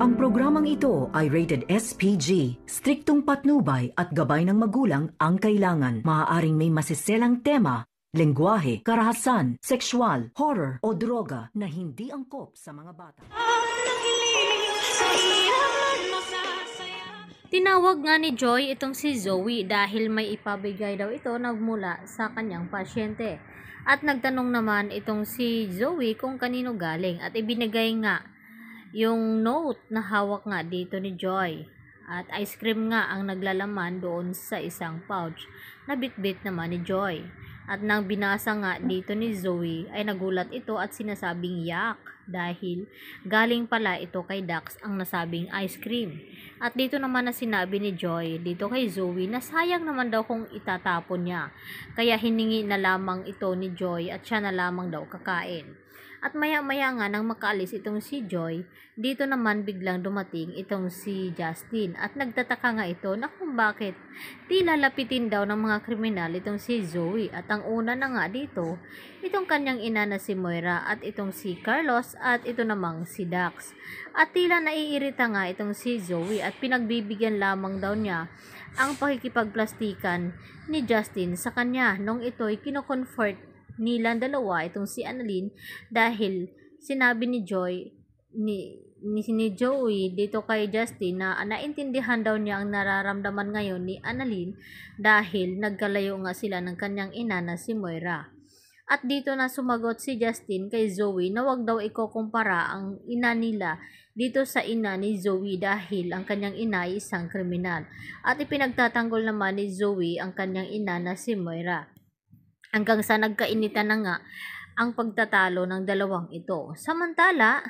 Ang programang ito ay rated SPG. Striktong patnubay at gabay ng magulang ang kailangan. Maaaring may masiselang tema, lengguwahe, karahasan, sexual, horror o droga na hindi angkop sa mga bata. Tinawag nga ni Joy itong si Zoe dahil may ipabigay daw ito nagmula sa kanyang pasyente. At nagtanong naman itong si Zoe kung kanino galing at ibinigay nga yung note na hawak nga dito ni Joy at ice cream nga ang naglalaman doon sa isang pouch na bitbit naman ni Joy. At nang binasa nga dito ni Zoe ay nagulat ito at sinasabing yak dahil galing pala ito kay Dax ang nasabing ice cream. At dito naman na sinabi ni Joy dito kay Zoe na sayang naman daw kung itatapon niya. Kaya hiningi na lamang ito ni Joy at siya na lamang daw kakain. At maya-maya nga nang makaalis itong si Joy, dito naman biglang dumating itong si Justin. At nagtataka nga ito na kung bakit tila lapitin daw ng mga kriminal itong si Zoe. At ang una na nga dito, itong kanyang ina na si Moira at itong si Carlos at ito namang si Dax. At tila naiirita nga itong si Zoe at pinagbibigyan lamang daw niya ang pakikipagplastikan ni Justin sa kanya nung ito'y kinoconfort nilang dalawa itong si Annalyn dahil sinabi ni Joy ni ni, ni Joey dito kay Justin na naintindihan daw niya ang nararamdaman ngayon ni Annalyn dahil nagkalayo nga sila ng kanyang ina na si Moira. At dito na sumagot si Justin kay Zoe na wag daw ikokumpara ang ina nila dito sa ina ni Zoe dahil ang kanyang ina ay isang kriminal. At ipinagtatanggol naman ni Zoe ang kanyang ina na si Moira hanggang sa nagkainitan na nga ang pagtatalo ng dalawang ito. Samantala,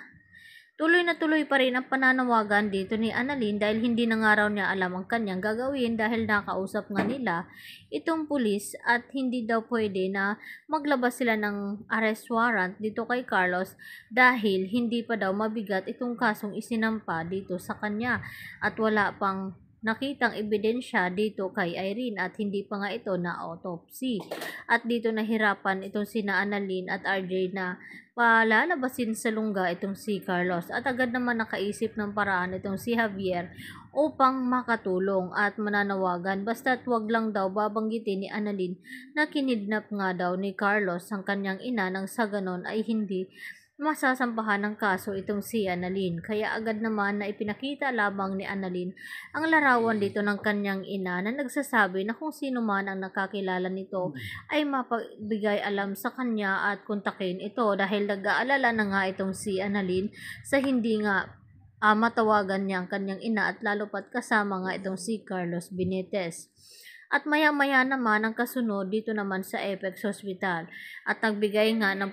tuloy na tuloy pa rin ang pananawagan dito ni Annalyn dahil hindi na nga raw niya alam ang kanyang gagawin dahil nakausap nga nila itong pulis at hindi daw pwede na maglabas sila ng arrest warrant dito kay Carlos dahil hindi pa daw mabigat itong kasong isinampa dito sa kanya at wala pang nakitang ebidensya dito kay Irene at hindi pa nga ito na autopsy. At dito nahirapan itong sina Annalyn at RJ na palalabasin sa lungga itong si Carlos. At agad naman nakaisip ng paraan itong si Javier upang makatulong at mananawagan. Basta't wag lang daw babanggitin ni Annalyn na kinidnap nga daw ni Carlos ang kanyang ina nang sa ganon ay hindi masasampahan ng kaso itong si Annalyn. Kaya agad naman na ipinakita lamang ni Annalyn ang larawan mm. dito ng kanyang ina na nagsasabi na kung sino man ang nakakilala nito mm. ay mapagbigay alam sa kanya at kontakin ito dahil nag-aalala na nga itong si Annalyn sa hindi nga uh, matawagan niya ang kanyang ina at lalo pat kasama nga itong si Carlos Benitez. At maya-maya naman ang kasunod dito naman sa Apex Hospital at nagbigay nga ng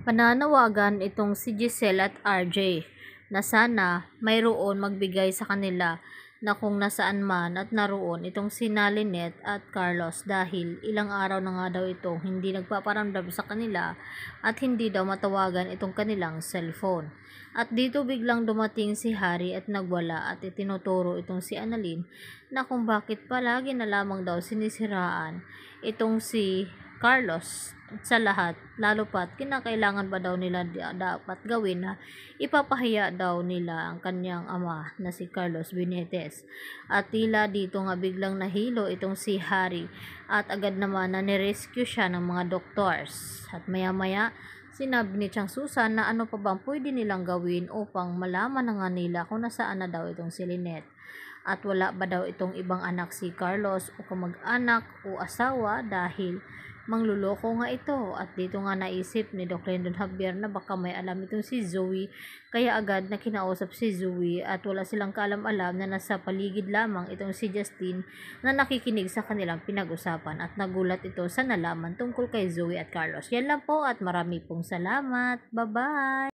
Pananawagan itong si Giselle at RJ na sana mayroon magbigay sa kanila na kung nasaan man at naroon itong si Nalinet at Carlos dahil ilang araw na nga daw ito hindi nagpaparamdam sa kanila at hindi daw matawagan itong kanilang cellphone. At dito biglang dumating si Harry at nagwala at itinuturo itong si Annalyn na kung bakit palagi na lamang daw sinisiraan itong si Carlos sa lahat, lalo pat kinakailangan ba daw nila dapat gawin na ipapahiya daw nila ang kanyang ama na si Carlos Benitez. At tila dito nga biglang nahilo itong si Harry at agad naman na nirescue siya ng mga doctors. At maya-maya, sinabi ni Chang Susan na ano pa bang pwede nilang gawin upang malaman na nga nila kung nasaan na daw itong si Lynette at wala ba daw itong ibang anak si Carlos o kamag-anak o asawa dahil Mangluloko nga ito at dito nga naisip ni Dr. Rendon Javier na baka may alam itong si Zoe kaya agad na kinausap si Zoe at wala silang kaalam-alam na nasa paligid lamang itong si Justin na nakikinig sa kanilang pinag-usapan at nagulat ito sa nalaman tungkol kay Zoe at Carlos. Yan lang po at marami pong salamat. Bye-bye!